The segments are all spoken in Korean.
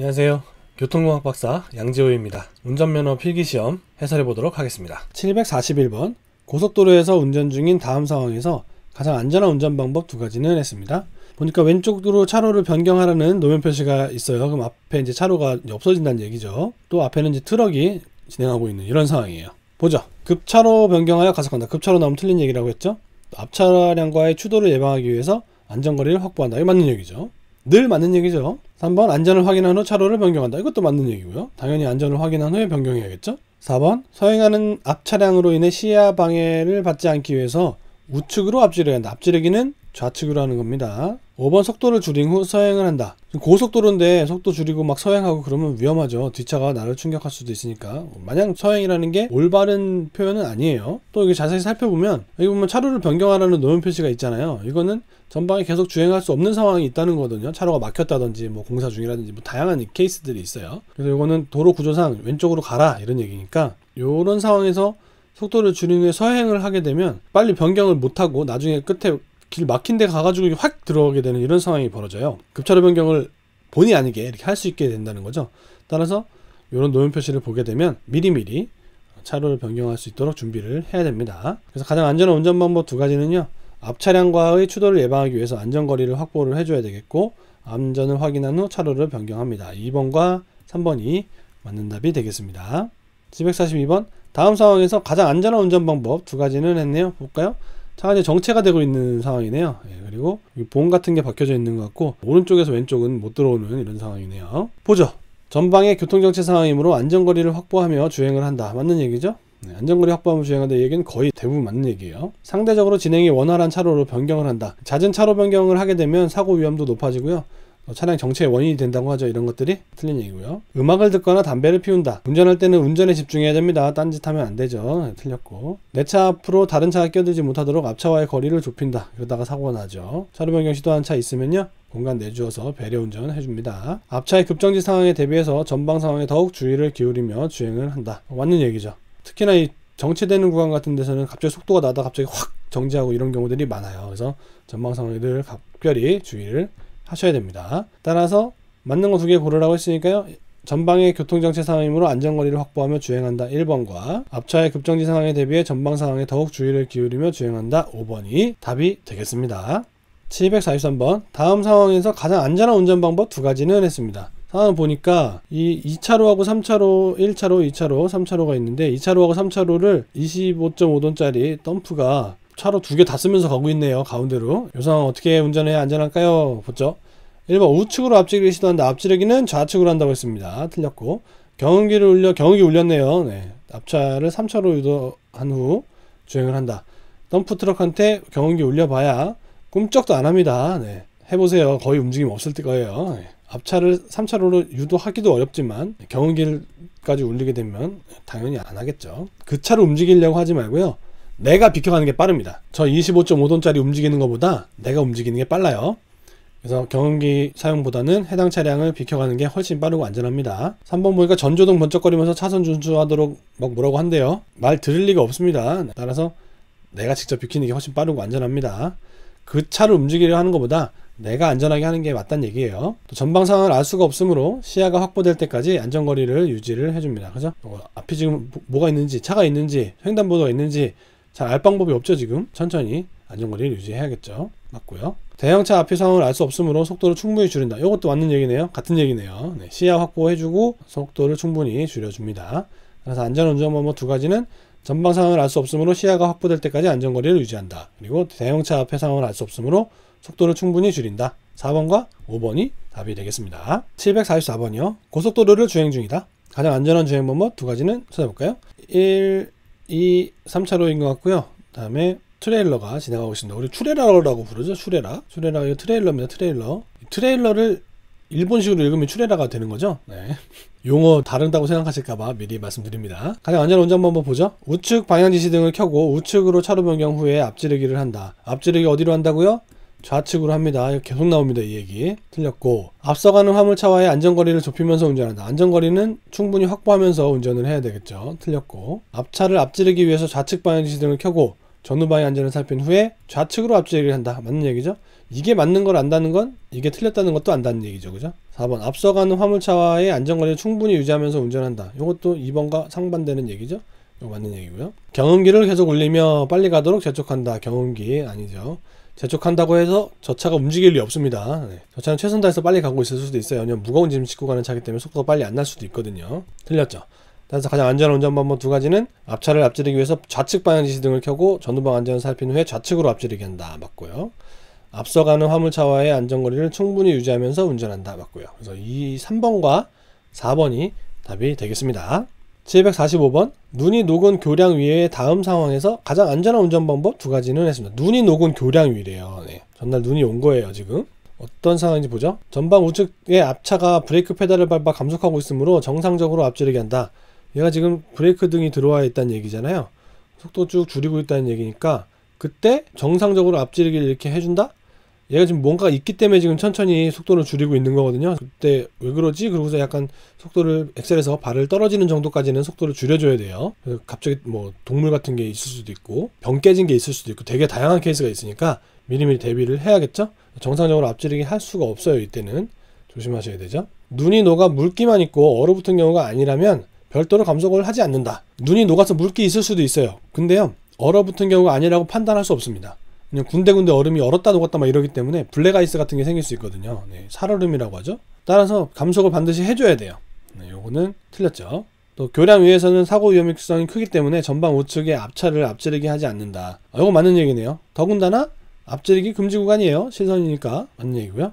안녕하세요. 교통공학 박사 양지호입니다. 운전면허 필기시험 해설해 보도록 하겠습니다. 741번 고속도로에서 운전 중인 다음 상황에서 가장 안전한 운전 방법 두 가지는 했습니다. 보니까 왼쪽으로 차로를 변경하라는 노면 표시가 있어요. 그럼 앞에 이제 차로가 없어진다는 얘기죠. 또 앞에는 이제 트럭이 진행하고 있는 이런 상황이에요. 보죠. 급차로 변경하여 가속한다. 급차로 나오면 틀린 얘기라고 했죠. 앞차량과의 추돌을 예방하기 위해서 안전거리를 확보한다. 이게 맞는 얘기죠. 늘 맞는 얘기죠. 3번 안전을 확인한 후 차로를 변경한다. 이것도 맞는 얘기고요. 당연히 안전을 확인한 후에 변경해야겠죠. 4번 서행하는 앞 차량으로 인해 시야 방해를 받지 않기 위해서 우측으로 앞지르게 한다. 앞지르기는 좌측으로 하는 겁니다. 5번 속도를 줄인 후 서행을 한다. 고속도로인데 속도 줄이고 막 서행하고 그러면 위험하죠. 뒤차가 나를 충격할 수도 있으니까. 마냥 서행이라는 게 올바른 표현은 아니에요. 또 이게 자세히 살펴보면 여기 보면 차로를 변경하라는 노면 표시가 있잖아요. 이거는 전방에 계속 주행할 수 없는 상황이 있다는 거거든요. 차로가 막혔다든지 뭐 공사 중이라든지 뭐 다양한 케이스들이 있어요. 그래서 이거는 도로 구조상 왼쪽으로 가라 이런 얘기니까 이런 상황에서 속도를 줄인 후에 서행을 하게 되면 빨리 변경을 못하고 나중에 끝에 길 막힌 데 가가지고 확 들어가게 되는 이런 상황이 벌어져요. 급차로 변경을 본의 아니게 이렇게 할 수 있게 된다는 거죠. 따라서 이런 노면 표시를 보게 되면 미리미리 차로를 변경할 수 있도록 준비를 해야 됩니다. 그래서 가장 안전한 운전 방법 두 가지는요. 앞 차량과의 추돌을 예방하기 위해서 안전거리를 확보를 해줘야 되겠고 안전을 확인한 후 차로를 변경합니다. 2번과 3번이 맞는 답이 되겠습니다. 742번 다음 상황에서 가장 안전한 운전 방법 두 가지는 했네요. 볼까요? 차가 이제 정체가 되고 있는 상황이네요. 예, 그리고 봉 같은 게 박혀져 있는 것 같고 오른쪽에서 왼쪽은 못 들어오는 이런 상황이네요. 보죠. 전방의 교통정체 상황이므로 안전거리를 확보하며 주행을 한다. 맞는 얘기죠? 네, 안전거리 확보함을 주행한다 이 얘기는 거의 대부분 맞는 얘기예요. 상대적으로 진행이 원활한 차로로 변경을 한다. 잦은 차로 변경을 하게 되면 사고 위험도 높아지고요. 차량 정체의 원인이 된다고 하죠. 이런 것들이 틀린 얘기고요. 음악을 듣거나 담배를 피운다. 운전할 때는 운전에 집중해야 됩니다. 딴짓하면 안 되죠. 네, 틀렸고. 내 차 앞으로 다른 차가 끼어들지 못하도록 앞차와의 거리를 좁힌다. 이러다가 사고가 나죠. 차로 변경 시도한 차 있으면요. 공간 내주어서 배려운전 해줍니다. 앞차의 급정지 상황에 대비해서 전방 상황에 더욱 주의를 기울이며 주행을 한다. 맞는 얘기죠. 특히나 이 정체되는 구간 같은 데서는 갑자기 속도가 나다 갑자기 확 정지하고 이런 경우들이 많아요. 그래서 전방 상황에 늘 각별히 주의를 하셔야 됩니다. 따라서 맞는 거 두 개 고르라고 했으니까요. 전방의 교통정체 상황이므로 안전거리를 확보하며 주행한다 1번과 앞차의 급정지 상황에 대비해 전방 상황에 더욱 주의를 기울이며 주행한다 5번이 답이 되겠습니다. 743번 다음 상황에서 가장 안전한 운전 방법 두 가지는 했습니다. 상황을 보니까 이 2차로하고 3차로, 1차로, 2차로, 3차로가 있는데 2차로하고 3차로를 2 5 5톤짜리 덤프가 차로 두 개 다 쓰면서 가고 있네요. 가운데로. 요 상황 어떻게 운전해야 안전할까요? 보죠. 1번 우측으로 앞지르기 시도한다. 앞지르기는 좌측으로 한다고 했습니다. 틀렸고 경운기를 울려 경운기 울렸네요. 네. 앞차를 3차로 유도한 후 주행을 한다. 덤프 트럭한테 경운기 울려봐야 꿈쩍도 안 합니다. 네. 해보세요. 거의 움직임 없을 거예요. 앞차를 3차로로 유도하기도 어렵지만 경운길까지 울리게 되면 당연히 안 하겠죠. 그 차를 움직이려고 하지 말고요. 내가 비켜가는 게 빠릅니다. 저2 5 5톤짜리 움직이는 것보다 내가 움직이는 게 빨라요. 그래서 경운기 사용보다는 해당 차량을 비켜가는 게 훨씬 빠르고 안전합니다. 3번 보니까 전조등 번쩍거리면서 차선 준수하도록 막 뭐라고 한대요. 말 들을 리가 없습니다. 따라서 내가 직접 비키는 게 훨씬 빠르고 안전합니다. 그 차를 움직이려 하는 것보다 내가 안전하게 하는 게 맞다는 얘기예요. 또 전방 상황을 알 수가 없으므로 시야가 확보될 때까지 안전거리를 유지를 해줍니다. 그죠? 어, 앞이 지금 뭐, 뭐가 있는지, 차가 있는지, 횡단보도가 있는지 잘 알 방법이 없죠, 지금. 천천히 안전거리를 유지해야겠죠. 맞고요. 대형차 앞의 상황을 알 수 없으므로 속도를 충분히 줄인다. 이것도 맞는 얘기네요. 같은 얘기네요. 네, 시야 확보해주고 속도를 충분히 줄여줍니다. 그래서 안전운전 방법 두 가지는 전방 상황을 알 수 없으므로 시야가 확보될 때까지 안전거리를 유지한다. 그리고 대형차 앞에 상황을 알 수 없으므로 속도를 충분히 줄인다. 4번과 5번이 답이 되겠습니다. 744번이요. 고속도로를 주행 중이다. 가장 안전한 주행 방법 두 가지는 찾아볼까요? 1, 2, 3차로인 것 같고요. 다음에 트레일러가 지나가고 있습니다. 우리 추레라라고 부르죠. 추레라. 추레라 이거 트레일러입니다. 트레일러. 트레일러를 일본식으로 읽으면 추레라가 되는 거죠. 네. 용어 다른다고 생각하실까봐 미리 말씀드립니다. 가장 안전한 원장 방법 보죠. 우측 방향 지시 등을 켜고 우측으로 차로 변경 후에 앞지르기를 한다. 앞지르기 어디로 한다고요? 좌측으로 합니다. 계속 나옵니다. 이 얘기. 틀렸고 앞서가는 화물차와의 안전거리를 좁히면서 운전한다. 안전거리는 충분히 확보하면서 운전을 해야 되겠죠. 틀렸고 앞차를 앞지르기 위해서 좌측 방향 지시 등을 켜고 전후방의 안전을 살핀 후에 좌측으로 앞제기를 한다. 맞는 얘기죠? 이게 맞는 걸 안다는 건 이게 틀렸다는 것도 안다는 얘기죠. 그죠? 4번 앞서가는 화물차와의 안전거리를 충분히 유지하면서 운전한다. 이것도 2번과 상반되는 얘기죠. 이거 맞는 얘기고요. 경음기를 계속 올리며 빨리 가도록 재촉한다. 경음기 아니죠. 재촉한다고 해서 저 차가 움직일 리 없습니다. 네. 저 차는 최선 다해서 빨리 가고 있을 수도 있어요. 왜냐면 무거운 짐 싣고 가는 차기 때문에 속도가 빨리 안 날 수도 있거든요. 틀렸죠. 따라서 가장 안전한 운전 방법 두 가지는 앞차를 앞지르기 위해서 좌측 방향 지시등을 켜고 전후방 안전을 살핀 후에 좌측으로 앞지르기 한다 맞고요. 앞서가는 화물차와의 안전거리를 충분히 유지하면서 운전한다 맞고요. 그래서 이 3번과 4번이 답이 되겠습니다. 745번 눈이 녹은 교량 위에 다음 상황에서 가장 안전한 운전 방법 두 가지는 했습니다. 눈이 녹은 교량 위래요. 네. 전날 눈이 온 거예요 지금. 어떤 상황인지 보죠. 전방 우측의 앞차가 브레이크 페달을 밟아 감속하고 있으므로 정상적으로 앞지르게 한다. 얘가 지금 브레이크 등이 들어와 있다는 얘기잖아요. 속도 쭉 줄이고 있다는 얘기니까 그때 정상적으로 앞지르기를 이렇게 해준다? 얘가 지금 뭔가 있기 때문에 지금 천천히 속도를 줄이고 있는 거거든요. 그때 왜 그러지? 그러고서 약간 속도를 엑셀에서 발을 떨어지는 정도까지는 속도를 줄여줘야 돼요. 갑자기 뭐 동물 같은 게 있을 수도 있고 병 깨진 게 있을 수도 있고 되게 다양한 케이스가 있으니까 미리미리 대비를 해야겠죠? 정상적으로 앞지르기 할 수가 없어요. 이때는 조심하셔야 되죠. 눈이 녹아 물기만 있고 얼어붙은 경우가 아니라면 별도로 감속을 하지 않는다. 눈이 녹아서 물기 있을 수도 있어요. 근데요, 얼어붙은 경우가 아니라고 판단할 수 없습니다. 그냥 군데군데 얼음이 얼었다 녹았다 막 이러기 때문에 블랙 아이스 같은 게 생길 수 있거든요. 네, 살얼음이라고 하죠. 따라서 감속을 반드시 해줘야 돼요. 네, 요거는 틀렸죠. 또 교량 위에서는 사고 위험성이 크기 때문에 전방 우측에 앞차를 앞지르게 하지 않는다. 아, 요거 맞는 얘기네요. 더군다나 앞지르기 금지 구간이에요. 시선이니까 맞는 얘기고요.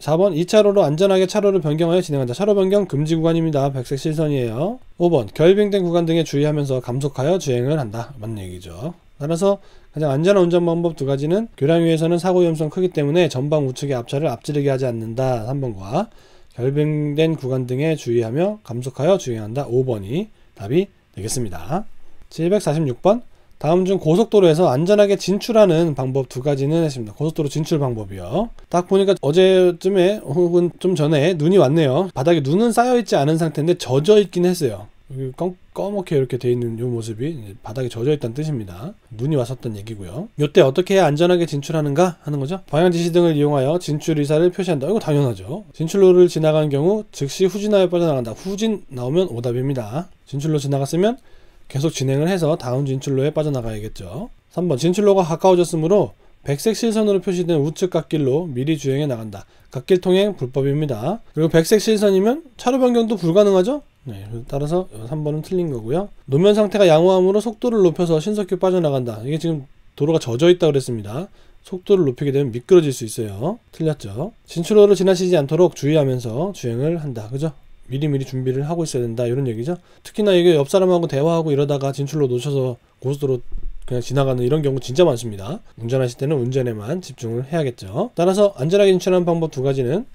4번 2차로로 안전하게 차로를 변경하여 진행한다. 차로 변경 금지 구간입니다. 백색 실선이에요. 5번 결빙된 구간 등에 주의하면서 감속하여 주행을 한다. 맞는 얘기죠. 따라서 가장 안전한 운전 방법 두 가지는 교량 위에서는 사고 위험성 크기 때문에 전방 우측의 앞차를 앞지르게 하지 않는다. 3번과 결빙된 구간 등에 주의하며 감속하여 주행한다. 5번이 답이 되겠습니다. 746번 다음 중 고속도로에서 안전하게 진출하는 방법 두 가지는 했습니다. 고속도로 진출 방법이요. 딱 보니까 어제쯤에 혹은 좀 전에 눈이 왔네요. 바닥에 눈은 쌓여있지 않은 상태인데 젖어있긴 했어요. 검게 이렇게 돼 있는 이 모습이 바닥에 젖어 있다는 뜻입니다. 눈이 왔었던 얘기고요. 이때 어떻게 안전하게 진출하는가 하는 거죠. 방향 지시 등을 이용하여 진출 의사를 표시한다. 이거 당연하죠. 진출로를 지나간 경우 즉시 후진하여 빠져나간다. 후진 나오면 오답입니다. 진출로 지나갔으면 계속 진행을 해서 다음 진출로에 빠져나가야겠죠. 3번 진출로가 가까워졌으므로 백색 실선으로 표시된 우측 갓길로 미리 주행해 나간다. 갓길 통행 불법입니다. 그리고 백색 실선이면 차로 변경도 불가능하죠? 네, 따라서 3번은 틀린 거고요. 노면 상태가 양호함으로 속도를 높여서 신속히 빠져나간다. 이게 지금 도로가 젖어 있다 그랬습니다. 속도를 높이게 되면 미끄러질 수 있어요. 틀렸죠? 진출로를 지나치지 않도록 주의하면서 주행을 한다. 그죠? 미리미리 준비를 하고 있어야 된다 이런 얘기죠. 특히나 이게 옆 사람하고 대화하고 이러다가 진출로 놓쳐서 고속도로 그냥 지나가는 이런 경우 진짜 많습니다. 운전하실 때는 운전에만 집중을 해야겠죠. 따라서 안전하게 진출하는 방법 두 가지는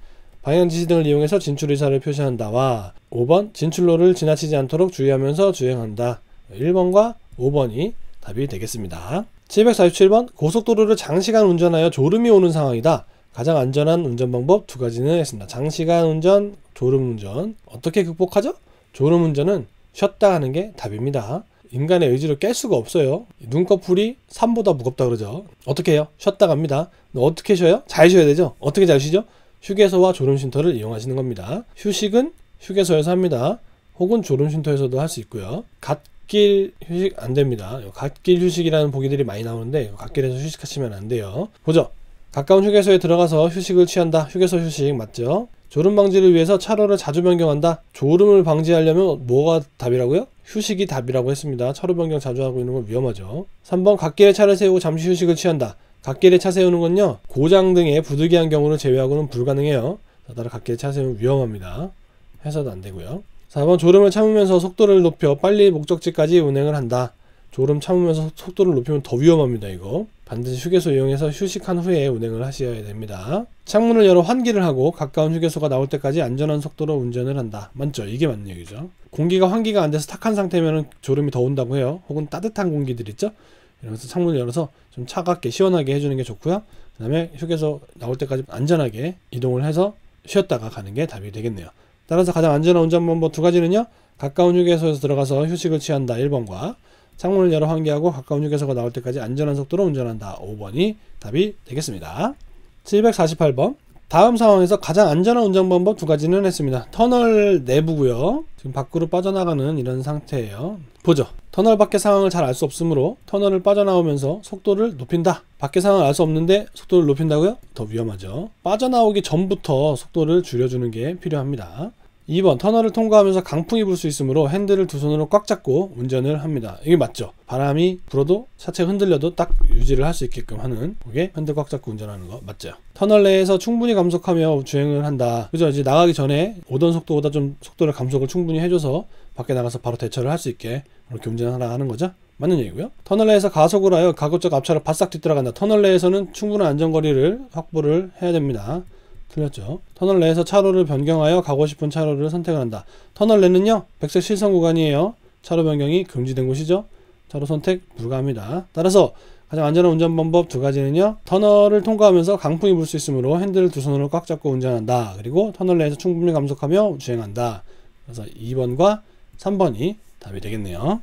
방향 지시등을 이용해서 진출 의사를 표시한다와 5번 진출로를 지나치지 않도록 주의하면서 주행한다. 1번과 5번이 답이 되겠습니다. 747번 고속도로를 장시간 운전하여 졸음이 오는 상황이다. 가장 안전한 운전 방법 두 가지는 했습니다. 장시간 운전, 졸음 운전. 어떻게 극복하죠? 졸음 운전은 쉬었다 하는 게 답입니다. 인간의 의지로 깰 수가 없어요. 눈꺼풀이 3보다 무겁다 그러죠. 어떻게 해요? 쉬었다 갑니다. 어떻게 쉬어요? 잘 쉬어야 되죠? 어떻게 잘 쉬죠? 휴게소와 졸음쉼터를 이용하시는 겁니다. 휴식은 휴게소에서 합니다. 혹은 졸음쉼터에서도 할 수 있고요. 갓길 휴식 안 됩니다. 갓길 휴식이라는 보기들이 많이 나오는데 갓길에서 휴식하시면 안 돼요. 보죠. 가까운 휴게소에 들어가서 휴식을 취한다. 휴게소 휴식 맞죠? 졸음 방지를 위해서 차로를 자주 변경한다. 졸음을 방지하려면 뭐가 답이라고요? 휴식이 답이라고 했습니다. 차로 변경 자주 하고 있는 건 위험하죠. 3번 갓길에 차를 세우고 잠시 휴식을 취한다. 갓길에 차 세우는 건요. 고장 등의 부득이한 경우를 제외하고는 불가능해요. 따라 갓길에 차 세우면 위험합니다. 해서도 안 되고요. 4번 졸음을 참으면서 속도를 높여 빨리 목적지까지 운행을 한다. 졸음 참으면서 속도를 높이면 더 위험합니다. 이거. 반드시 휴게소 이용해서 휴식한 후에 운행을 하셔야 됩니다. 창문을 열어 환기를 하고 가까운 휴게소가 나올 때까지 안전한 속도로 운전을 한다. 맞죠? 이게 맞는 얘기죠. 공기가 환기가 안 돼서 탁한 상태면 졸음이 더 온다고 해요. 혹은 따뜻한 공기들 있죠? 이러면서 창문을 열어서 좀 차갑게 시원하게 해주는 게 좋고요. 그 다음에 휴게소 나올 때까지 안전하게 이동을 해서 쉬었다가 가는 게 답이 되겠네요. 따라서 가장 안전한 운전 방법 두 가지는요. 가까운 휴게소에서 들어가서 휴식을 취한다 1번과 창문을 열어 환기하고 가까운 휴게소가 나올 때까지 안전한 속도로 운전한다. 5번이 답이 되겠습니다. 748번 다음 상황에서 가장 안전한 운전 방법 두 가지는 했습니다. 터널 내부고요. 지금 밖으로 빠져나가는 이런 상태예요. 보죠. 터널 밖의 상황을 잘 알 수 없으므로 터널을 빠져나오면서 속도를 높인다. 밖의 상황을 알 수 없는데 속도를 높인다고요? 더 위험하죠. 빠져나오기 전부터 속도를 줄여주는 게 필요합니다. 2번 터널을 통과하면서 강풍이 불 수 있으므로 핸들을 두 손으로 꽉 잡고 운전을 합니다. 이게 맞죠? 바람이 불어도 차체 흔들려도 딱 유지를 할 수 있게끔 하는 그게 핸들 꽉 잡고 운전하는 거 맞죠? 터널 내에서 충분히 감속하며 주행을 한다. 그죠? 이제 나가기 전에 오던 속도보다 좀 속도를 감속을 충분히 해줘서 밖에 나가서 바로 대처를 할 수 있게 이렇게 운전하라 하는 거죠. 맞는 얘기고요. 터널 내에서 가속을 하여 가급적 앞차를 바싹 뒤따라간다. 터널 내에서는 충분한 안전거리를 확보를 해야 됩니다. 틀렸죠. 터널 내에서 차로를 변경하여 가고 싶은 차로를 선택을 한다. 터널 내는요. 백색 실선 구간이에요. 차로 변경이 금지된 곳이죠. 차로 선택 불가합니다. 따라서 가장 안전한 운전 방법 두 가지는요. 터널을 통과하면서 강풍이 불 수 있으므로 핸들을 두 손으로 꽉 잡고 운전한다. 그리고 터널 내에서 충분히 감속하며 주행한다. 그래서 2번과 3번이 답이 되겠네요.